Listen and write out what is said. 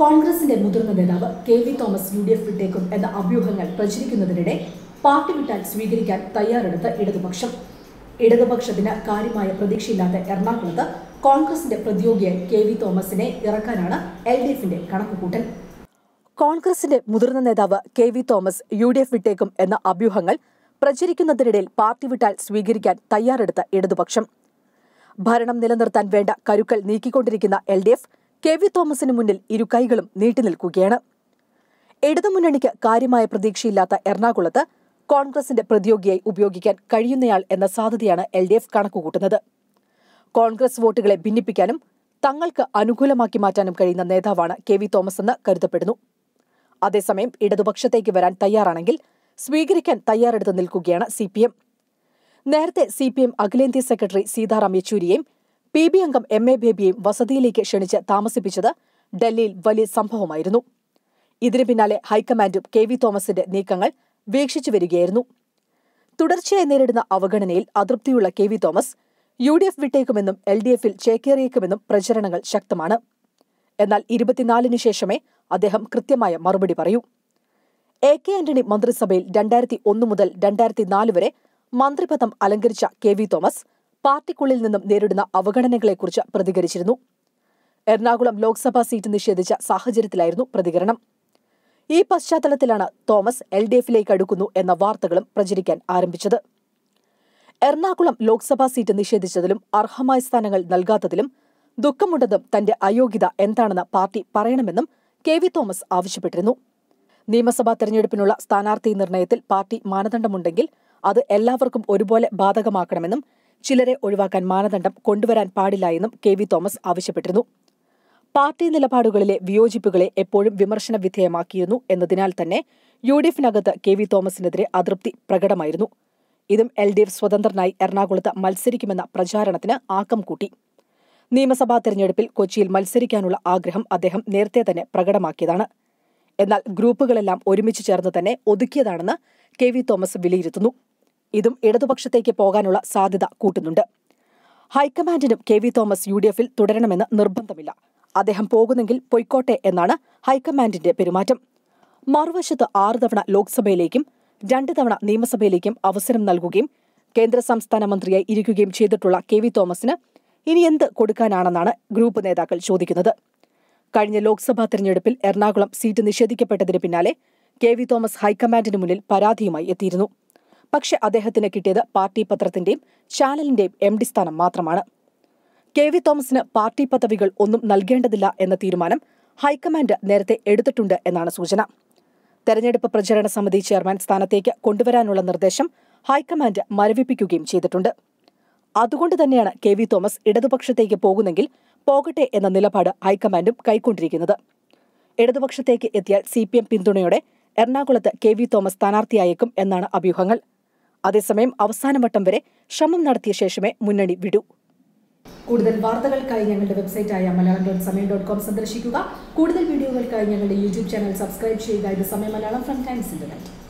കോൺഗ്രസിന്റെ മുതിർന്ന നേതാവ് K V Thomas U D F വിട്ടേക്കും എന്ന അഭ്യൂഹങ്ങൾ പ്രചരിക്കുന്നതിനിടെ പാർട്ടി വിട്ടാൽ സ്വീകരിക്കാൻ തയ്യാറെടുത്ത ഇടതുപക്ഷം ഇടതുപക്ഷത്തിന് കാര്യമായ പ്രതീക്ഷയില്ലാത്ത എറണാകുളത്ത് കോൺഗ്രസിന്റെ പ്രതിയോഗിയായി കെ വി തോമസിനെ ഇറക്കാനാണ് എൽ ഡി എഫിന്റെ കണക്കുകൂട്ടൽ കോൺഗ്രസിന്റെ മുതിർന്ന നേതാവ് K V Thomas U D F വിട്ടേക്കും എന്ന അഭ്യൂഹങ്ങൾ പ്രചരിക്കുന്നതിനിടയിൽ പാർട്ടി വിട്ടാൽ സ്വീകരിക്കാൻ തയ്യാറെടുത്ത ഇടതുപക്ഷം ഭരണം നിലനിർത്താൻ വേണ്ട കരുക്കൾ നീക്കിക്കൊണ്ടിരിക്കുന്ന L D F K V തോമസിന് മുന്നിൽ ഇരു കൈകളും നീട്ടി നിൽക്കുകയാണ് ഇടതുമുന്നണിക്ക് കാര്യമായ പ്രതീക്ഷയില്ലാത്ത എറണാകുളത്ത് കോൺഗ്രസിന്റെ പ്രതിയോഗിയായി ഉപയോഗിക്കാൻ കഴിയുന്നയാൾ എന്ന സാധ്യതയാണ് എൽ ഡി എഫ് കണക്കുകൂട്ടുന്നത് കോൺഗ്രസ് വോട്ടുകളെ ഭിന്നിപ്പിക്കാനും തങ്ങൾക്ക് അനുകൂലമാക്കി മാറ്റാനും കഴിയുന്ന നേതാവാണ് കെ വി തോമസ് എന്ന് കരുതപ്പെടുന്നു അതേസമയം ഇടതുപക്ഷത്തേക്ക് വരാൻ തയ്യാറാണെങ്കിൽ സ്വീകരിക്കാൻ തയ്യാറെടുത്ത് നിൽക്കുകയാണ് സി പി എം നേരത്തെ സി പി എം അഖിലേന്ത്യാ സെക്രട്ടറി സീതാറാം യെച്ചൂരിയെയും പി ബി അംഗം എം എ ബേബിയെയും വസതിയിലേക്ക് ക്ഷണിച്ച് താമസിപ്പിച്ചത് ഡൽഹിയിൽ വലിയ സംഭവമായിരുന്നു ഇതിനു പിന്നാലെ ഹൈക്കമാൻഡും കെ വി തോമസിന്റെ നീക്കങ്ങൾ വീക്ഷിച്ചു വരികയായിരുന്നു തുടർച്ചയായി നേരിടുന്ന അവഗണനയിൽ അതൃപ്തിയുള്ള K V Thomas U D F വിട്ടേക്കുമെന്നും എൽ ഡി എഫിൽ ചേക്കേറിയേക്കുമെന്നും പ്രചരണങ്ങൾ ശക്തമാണ് എന്നാൽ ഇരുപത്തിനാലിന് ശേഷമേ അദ്ദേഹം കൃത്യമായ മറുപടി പറയൂ എ കെ ആന്റണി മന്ത്രിസഭയിൽ രണ്ടായിരത്തി ഒന്ന് മുതൽ രണ്ടായിരത്തി നാല് വരെ മന്ത്രിപദം അലങ്കരിച്ച കെ വി തോമസ് പാർട്ടിക്കുള്ളിൽ നിന്നും നേരിടുന്ന അവഗണനകളെക്കുറിച്ച് പ്രതികരിച്ചിരുന്നു എറണാകുളം ലോക്സഭാ സീറ്റ് നിഷേധിച്ച സാഹചര്യത്തിലായിരുന്നു പ്രതികരണം ഈ പശ്ചാത്തലത്തിലാണ് തോമസ് എൽ ഡി എഫിലേക്ക് അടുക്കുന്നു എന്ന വാർത്തകളും പ്രചരിക്കാൻ ആരംഭിച്ചത് എറണാകുളം ലോക്സഭാ സീറ്റ് നിഷേധിച്ചതിലും അർഹമായ സ്ഥാനങ്ങൾ നൽകാത്തതിലും ദുഃഖമുണ്ടെന്നും തന്റെ അയോഗ്യത എന്താണെന്ന് പാർട്ടി പറയണമെന്നും കെ വി തോമസ് ആവശ്യപ്പെട്ടിരുന്നു നിയമസഭാ തെരഞ്ഞെടുപ്പിനുള്ള സ്ഥാനാർത്ഥി നിർണയത്തിൽ പാർട്ടി മാനദണ്ഡമുണ്ടെങ്കിൽ അത് എല്ലാവർക്കും ഒരുപോലെ ബാധകമാക്കണമെന്നും ചിലരെ ഒഴിവാക്കാൻ മാനദണ്ഡം കൊണ്ടുവരാൻ പാടില്ല എന്നും കെ വി തോമസ് ആവശ്യപ്പെട്ടിരുന്നു പാർട്ടി നിലപാടുകളിലെ വിയോജിപ്പുകളെ എപ്പോഴും വിമർശന വിധേയമാക്കിയിരുന്നു എന്നതിനാൽ തന്നെ യു ഡി എഫിനകത്ത് കെ വി തോമസിനെതിരെ അതൃപ്തി പ്രകടമായിരുന്നു ഇതും എൽ ഡി എഫ് സ്വതന്ത്രനായി എറണാകുളത്ത് മത്സരിക്കുമെന്ന പ്രചാരണത്തിന് ആക്കം കൂട്ടി നിയമസഭാ തെരഞ്ഞെടുപ്പിൽ കൊച്ചിയിൽ മത്സരിക്കാനുള്ള ആഗ്രഹം അദ്ദേഹം നേരത്തെ തന്നെ പ്രകടമാക്കിയതാണ് എന്നാൽ ഗ്രൂപ്പുകളെല്ലാം ഒരുമിച്ച് ചേർന്ന് തന്നെ ഒതുക്കിയതാണെന്ന് കെ വി തോമസ് വിലയിരുത്തുന്നു ഇതും ഇടതുപക്ഷത്തേക്ക് പോകാനുള്ള സാധ്യത കൂട്ടുന്നുണ്ട് ഹൈക്കമാൻഡിനും K V Thomas U D എഫിൽ തുടരണമെന്ന് നിർബന്ധമില്ല അദ്ദേഹം പോകുന്നെങ്കിൽ പൊയ്ക്കോട്ടെ എന്നാണ് ഹൈക്കമാൻഡിന്റെ പെരുമാറ്റം മറുവശത്ത് ആറു തവണ ലോക്സഭയിലേക്കും രണ്ട് തവണ നിയമസഭയിലേക്കും അവസരം നൽകുകയും കേന്ദ്ര സംസ്ഥാന മന്ത്രിയായി ഇരിക്കുകയും ചെയ്തിട്ടുള്ള കെ വി തോമസിന് ഇനി എന്ത് കൊടുക്കാനാണെന്നാണ് ഗ്രൂപ്പ് നേതാക്കൾ ചോദിക്കുന്നത് കഴിഞ്ഞ ലോക്സഭാ തെരഞ്ഞെടുപ്പിൽ എറണാകുളം സീറ്റ് നിഷേധിക്കപ്പെട്ടതിന് പിന്നാലെ കെ വി തോമസ് ഹൈക്കമാൻഡിന് മുന്നിൽ പരാതിയുമായി എത്തിയിരുന്നു പക്ഷെ അദ്ദേഹത്തിന് കിട്ടിയത് പാർട്ടി പത്രത്തിന്റെയും ചാനലിന്റെയും എം ഡി സ്ഥാനം മാത്രമാണ് കെ വി തോമസിന് പാർട്ടി പദവികൾ ഒന്നും നൽകേണ്ടതില്ല എന്ന തീരുമാനം ഹൈക്കമാൻഡ് നേരത്തെ എടുത്തിട്ടുണ്ട് എന്നാണ് സൂചന തെരഞ്ഞെടുപ്പ് പ്രചരണ സമിതി ചെയർമാൻ സ്ഥാനത്തേക്ക് കൊണ്ടുവരാനുള്ള നിർദ്ദേശം ഹൈക്കമാൻഡ് മരവിപ്പിക്കുകയും ചെയ്തിട്ടുണ്ട് അതുകൊണ്ട് തന്നെയാണ് കെ വി തോമസ് ഇടതുപക്ഷത്തേക്ക് പോകുന്നെങ്കിൽ പോകട്ടെ എന്ന നിലപാട് ഹൈക്കമാൻഡും കൈക്കൊണ്ടിരിക്കുന്നത് ഇടതുപക്ഷത്തേക്ക് എത്തിയാൽ സി പി എം പിന്തുണയോടെ എറണാകുളത്ത് കെ വി തോമസ് സ്ഥാനാർത്ഥിയായേക്കും എന്നാണ് അഭ്യൂഹങ്ങൾ അതേസമയം അവസാനവട്ടം വരെ ശ്രമം നടത്തിയ ശേഷമേ മുന്നണി വിടൂ കൂടുതൽ വാർത്തകൾക്കായി ഞങ്ങളുടെ വെബ്സൈറ്റായ Malayalam dot Samayam dot com സന്ദർശിക്കുക കൂടുതൽ വീഡിയോകൾക്കായി ഞങ്ങളുടെ യൂട്യൂബ് ചാനൽ സബ്സ്ക്രൈബ് ചെയ്യുക ഇത് സമയം മലയാളം ഫ്രം ടൈംസ് ഇന്റർനെറ്റ്